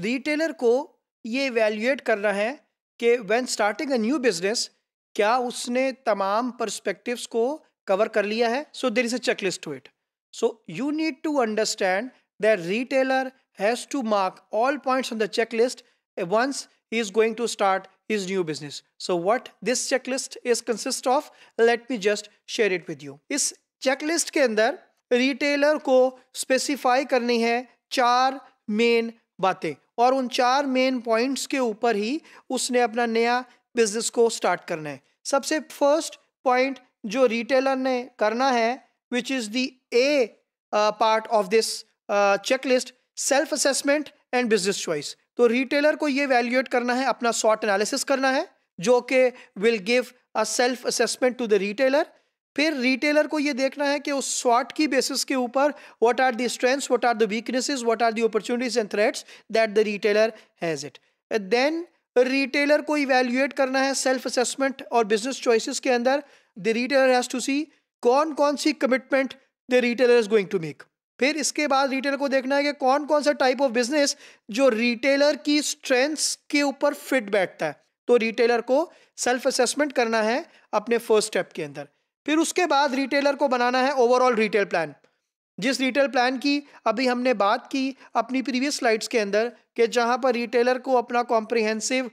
Retailer को ये valuate करना है कि when starting a new business क्या उसने तमाम परस्पेक्टिव्स को कवर कर लिया है so there is a checklist to it so you need to understand the retailer has to mark all points on the checklist once he is going to start his new business. So what this checklist is consist of let me just share it with you इस checklist के अंदर retailer को specify करनी है चार main बातें और उन चार मेन पॉइंट्स के ऊपर ही उसने अपना नया बिजनेस को स्टार्ट करना है सबसे फर्स्ट पॉइंट जो रिटेलर ने करना है which is the a part of this checklist self assessment and business choice तो रिटेलर को ये वैल्यूएट करना है अपना शॉर्ट एनालिसिस करना है जो के will give a self assessment to the retailer फिर रिटेलर को ये देखना है कि उस स्वाट की बेसिस के ऊपर what are the strengths what are the weaknesses what are the opportunities and threats that the retailer has it then retailer को इवेल्युएट करना है सेल्फ असेसमेंट और बिजनेस चॉइसिस के अंदर the retailer has to see कौन कौन सी commitment the retailer is going to make फिर इसके बाद रिटेलर को देखना है कि कौन कौन सा टाइप ऑफ बिजनेस जो रिटेलर की स्ट्रेंथ्स के ऊपर फिट बैठता है तो रिटेलर को सेल्फ असेसमेंट करना है अपने फर्स्ट स्टेप के अंदर फिर उसके बाद रिटेलर को बनाना है ओवरऑल रिटेल प्लान जिस रिटेल प्लान की अभी हमने बात की अपनी प्रीवियस स्लाइड्स के अंदर कि जहां पर रिटेलर को अपना कॉम्प्रिहेंसिव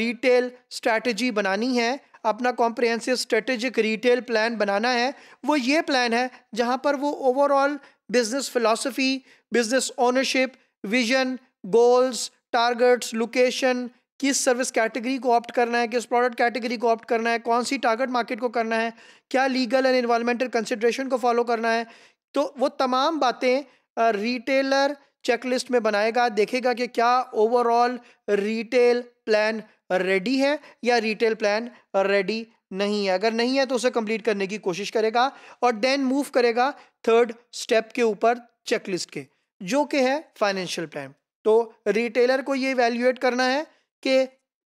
रिटेल स्ट्रैटेजी बनानी है अपना कॉम्प्रिहेंसिव स्ट्रेटेजिक रिटेल प्लान बनाना है वो ये प्लान है जहां पर वो overall business philosophy business ownership vision goals targets location किस सर्विस कैटेगरी को ऑप्ट करना है किस प्रोडक्ट कैटेगरी को ऑप्ट करना है कौन सी टारगेट मार्केट को करना है क्या लीगल एंड इन्वायरमेंटल कंसिड्रेशन को फॉलो करना है तो वो तमाम बातें रिटेलर चेकलिस्ट में बनाएगा देखेगा कि क्या ओवरऑल रिटेल प्लान रेडी है या रिटेल प्लान रेडी नहीं है अगर नहीं है तो उसे कंप्लीट करने की कोशिश करेगा और देन मूव करेगा थर्ड स्टेप के ऊपर चेकलिस्ट के जो कि है फाइनेंशियल प्लान तो रिटेलर को ये वैल्यूएट करना है कि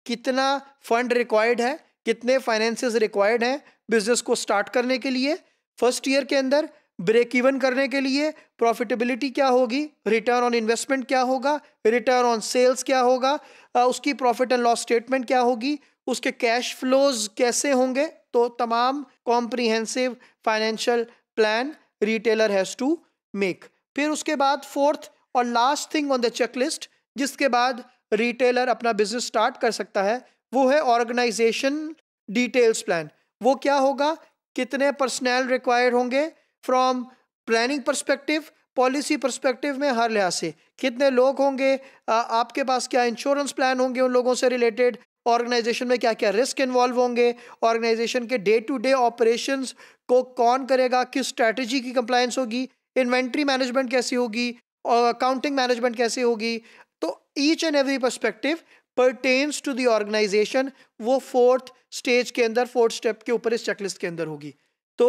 कितना फंड रिक्वायर्ड है कितने फाइनेंसेस रिक्वायर्ड हैं बिजनेस को स्टार्ट करने के लिए फर्स्ट ईयर के अंदर ब्रेक इवन करने के लिए प्रॉफिटेबिलिटी क्या होगी रिटर्न ऑन इन्वेस्टमेंट क्या होगा रिटर्न ऑन सेल्स क्या होगा उसकी प्रॉफिट एंड लॉस स्टेटमेंट क्या होगी उसके कैश फ्लोज कैसे होंगे तो तमाम comprehensive financial plan retailer has to make फिर उसके बाद फोर्थ और last thing on the checklist जिसके बाद रिटेलर अपना बिजनेस स्टार्ट कर सकता है वो है ऑर्गेनाइजेशन डिटेल्स प्लान वो क्या होगा कितने पर्सनल रिक्वायर्ड होंगे from planning perspective policy perspective में हर लिहाज से कितने लोग होंगे आपके पास क्या इंश्योरेंस प्लान होंगे उन लोगों से रिलेटेड ऑर्गेनाइजेशन में क्या क्या रिस्क इन्वॉल्व होंगे ऑर्गेनाइजेशन के डे टू डे ऑपरेशन को कौन करेगा किस स्ट्रैटेजी की कंप्लायंस होगी इन्वेंट्री मैनेजमेंट कैसी होगी और अकाउंटिंग मैनेजमेंट कैसे होगी each and every perspective pertains to the organisation वो फोर्थ स्टेज के अंदर फोर्थ स्टेप के ऊपर इस चेकलिस्ट के अंदर होगी तो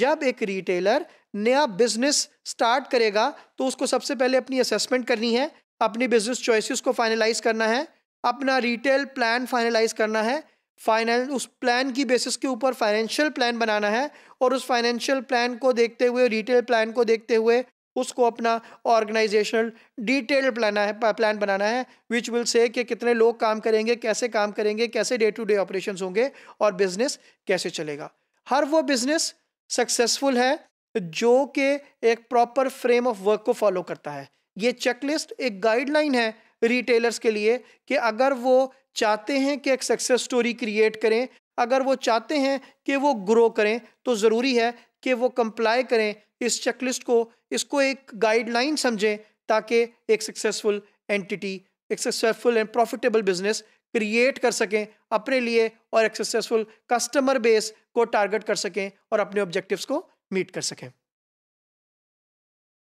जब एक रिटेलर नया बिजनेस स्टार्ट करेगा तो उसको सबसे पहले अपनी असेसमेंट करनी है अपनी बिजनेस चॉइसेस को फाइनलाइज करना है अपना रिटेल प्लान फाइनलाइज करना है फाइनल उस प्लान की बेसिस के ऊपर फाइनेंशियल प्लान बनाना है और उस फाइनेंशियल प्लान को देखते हुए रिटेल प्लान को देखते हुए उसको अपना ऑर्गेनाइजेशनल डिटेल्ड प्लान है प्लान बनाना है विच विल से कि कितने लोग काम करेंगे कैसे काम करेंगे कैसे डे टू डे ऑपरेशंस होंगे और बिजनेस कैसे चलेगा हर वो बिजनेस सक्सेसफुल है जो कि एक प्रॉपर फ्रेम ऑफ वर्क को फॉलो करता है ये चेकलिस्ट एक गाइडलाइन है रिटेलर्स के लिए कि अगर वो चाहते हैं कि एक सक्सेस स्टोरी क्रिएट करें अगर वो चाहते हैं कि वो ग्रो करें तो ज़रूरी है कि वो कंप्लाई करें इस चेकलिस्ट को इसको एक गाइडलाइन समझें ताकि एक सक्सेसफुल एंटिटी एक successful and profitable business create कर सकें अपने लिए और एक सक्सेसफुल कस्टमर बेस को टारगेट कर सकें और अपने ऑब्जेक्टिव्स को मीट कर सकें